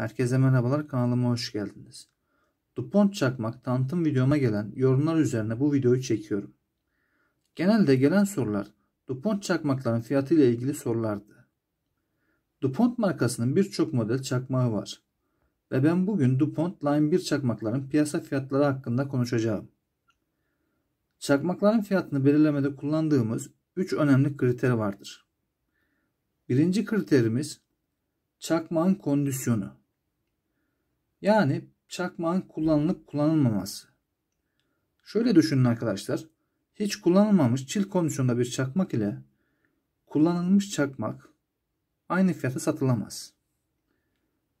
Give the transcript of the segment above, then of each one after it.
Herkese merhabalar kanalıma hoş geldiniz. Dupont Çakmak tanıtım videoma gelen yorumlar üzerine bu videoyu çekiyorum. Genelde gelen sorular Dupont çakmakların fiyatı ile ilgili sorulardı. Dupont markasının birçok model çakmağı var. Ve ben bugün Dupont Line 1 çakmakların piyasa fiyatları hakkında konuşacağım. Çakmakların fiyatını belirlemede kullandığımız 3 önemli kriter vardır. Birinci kriterimiz çakmağın kondisyonu. Yani çakmağın kullanılıp kullanılmaması. Şöyle düşünün arkadaşlar. Hiç kullanılmamış çil kondisyonda bir çakmak ile kullanılmış çakmak aynı fiyata satılamaz.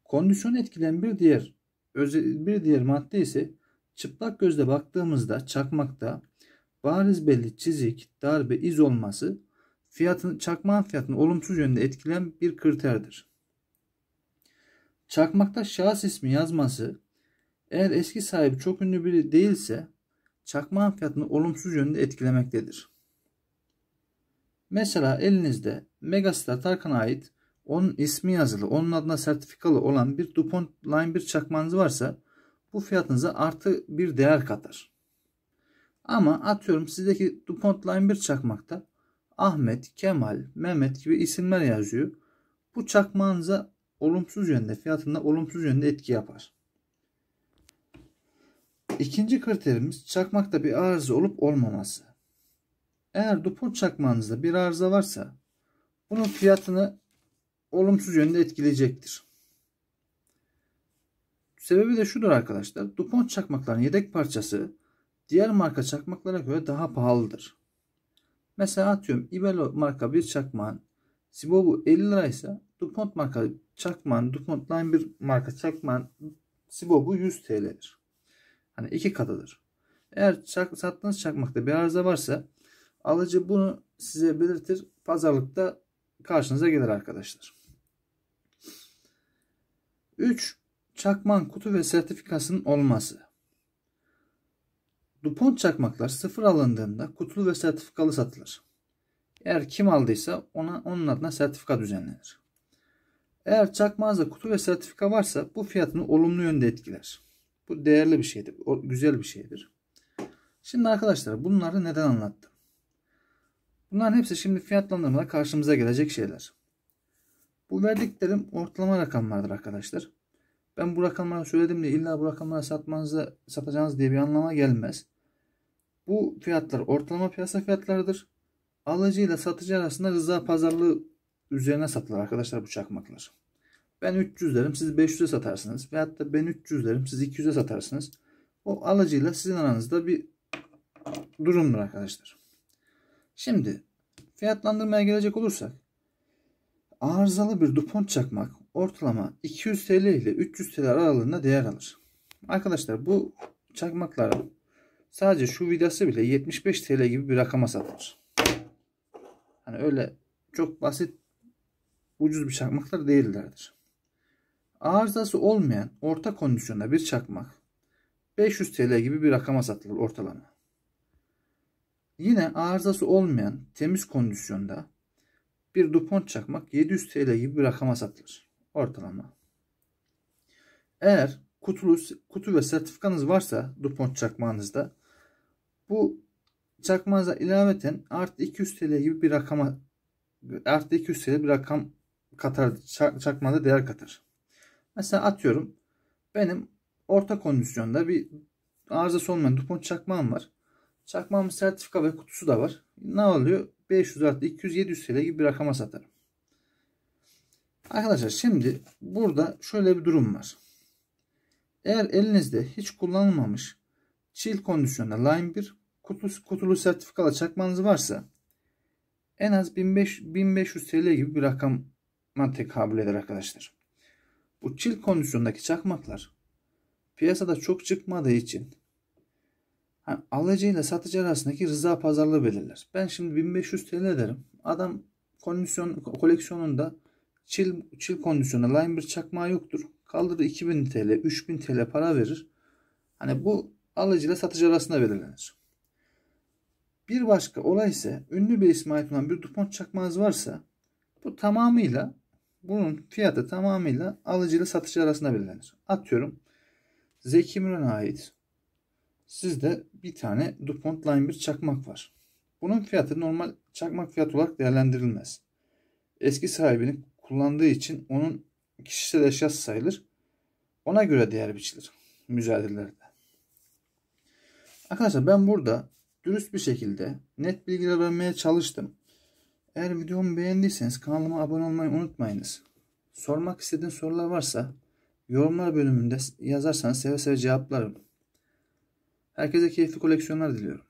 Kondisyon etkilen bir diğer bir diğer madde ise çıplak gözle baktığımızda çakmakta bariz belli çizik, darbe, iz olması fiyatın, çakmağın fiyatını olumsuz yönde etkilen bir kriterdir. Çakmakta şahıs ismi yazması eğer eski sahibi çok ünlü biri değilse çakmağın fiyatını olumsuz yönde etkilemektedir. Mesela elinizde Megastar Tarkan'a ait onun ismi yazılı, onun adına sertifikalı olan bir DuPont Line 1 çakmağınız varsa bu fiyatınıza artı bir değer katar. Ama atıyorum sizdeki DuPont Line 1 çakmakta Ahmet, Kemal, Mehmet gibi isimler yazıyor. Bu çakmağınıza olumsuz yönde fiyatında olumsuz yönde etki yapar. İkinci kriterimiz çakmakta bir arıza olup olmaması. Eğer dupont çakmağınızda bir arıza varsa bunun fiyatını olumsuz yönde etkileyecektir. Sebebi de şudur arkadaşlar. DuPont çakmakların yedek parçası diğer marka çakmaklara göre daha pahalıdır. Mesela atıyorum Ibelo marka bir çakmağın Sibobu 50 liraysa DuPont marka Çakman, DuPont Line 1 marka Çakman Sibob'u 100 TL'dir. Hani iki katıdır. Eğer çak, sattığınız çakmakta bir arıza varsa alıcı bunu size belirtir. Pazarlıkta karşınıza gelir arkadaşlar. 3. Çakman kutu ve sertifikasının olması. DuPont çakmaklar sıfır alındığında kutulu ve sertifikalı satılır. Eğer kim aldıysa ona onun adına sertifika düzenlenir. Eğer çakmağınızda kutu ve sertifika varsa bu fiyatını olumlu yönde etkiler. Bu değerli bir şeydir. güzel bir şeydir. Şimdi arkadaşlar bunları neden anlattım? Bunların hepsi şimdi fiyatlandırmada karşımıza gelecek şeyler. Bu verdiklerim ortalama rakamlardır arkadaşlar. Ben bu rakamları söyledim diye illa bu rakamları satmanızı, satacağınız diye bir anlama gelmez. Bu fiyatlar ortalama piyasa fiyatlarıdır. Alıcı ile satıcı arasında rıza pazarlığı üzerine satılır arkadaşlar bu çakmaklar. Ben 300 derim siz 500'e satarsınız. Ve da ben 300 derim siz 200'e satarsınız. O alıcıyla sizin aranızda bir durumdur arkadaşlar. Şimdi fiyatlandırmaya gelecek olursak arızalı bir dupont çakmak ortalama 200 TL ile 300 TL aralığında değer alır. Arkadaşlar bu çakmaklar sadece şu vidası bile 75 TL gibi bir rakama satılır. Hani öyle çok basit ucuz bir çakmaklar değillerdir. Arızası olmayan orta kondisyonda bir çakmak 500 TL gibi bir rakama satılır ortalama. Yine arızası olmayan temiz kondisyonda bir DuPont çakmak 700 TL gibi bir rakama satılır ortalama. Eğer kutulu, kutu ve sertifikanız varsa DuPont çakmağınızda bu çakmağınıza ilaveten artı 200 TL gibi bir rakama artı 200 TL bir rakam katar, çakmada değer katar. Mesela atıyorum benim orta kondisyonda bir arızası olmayan Dupont çakmağım var. Çakmağımın sertifika ve kutusu da var. Ne oluyor? 500 artı 200 700 TL gibi bir rakama satarım. Arkadaşlar şimdi burada şöyle bir durum var. Eğer elinizde hiç kullanılmamış çil kondisyonda Line 1 kutu kutulu sertifikalı çakmanız varsa en az 1500 TL gibi bir rakam mantık kabul eder arkadaşlar. Bu çil kondisyondaki çakmaklar piyasada çok çıkmadığı için yani alıcı satıcı arasındaki rıza pazarlığı belirler. Ben şimdi 1500 TL ederim. Adam kondisyon, koleksiyonunda çil, çil kondisyonda line bir çakmağı yoktur. Kaldırır 2000 TL, 3000 TL para verir. Hani bu alıcıyla satıcı arasında belirlenir. Bir başka olay ise ünlü bir ismi ait olan bir DuPont çakmağınız varsa bu tamamıyla bunun fiyatı tamamıyla alıcıyla satıcı arasında belirlenir. Atıyorum Zeki Müren'e ait sizde bir tane DuPont Line 1 çakmak var. Bunun fiyatı normal çakmak fiyat olarak değerlendirilmez. Eski sahibinin kullandığı için onun kişisel eşyası sayılır. Ona göre değer biçilir müzayedelerde. Arkadaşlar ben burada dürüst bir şekilde net bilgiler vermeye çalıştım. Eğer videomu beğendiyseniz kanalıma abone olmayı unutmayınız. Sormak istediğiniz sorular varsa yorumlar bölümünde yazarsanız seve seve cevaplarım. Herkese keyifli koleksiyonlar diliyorum.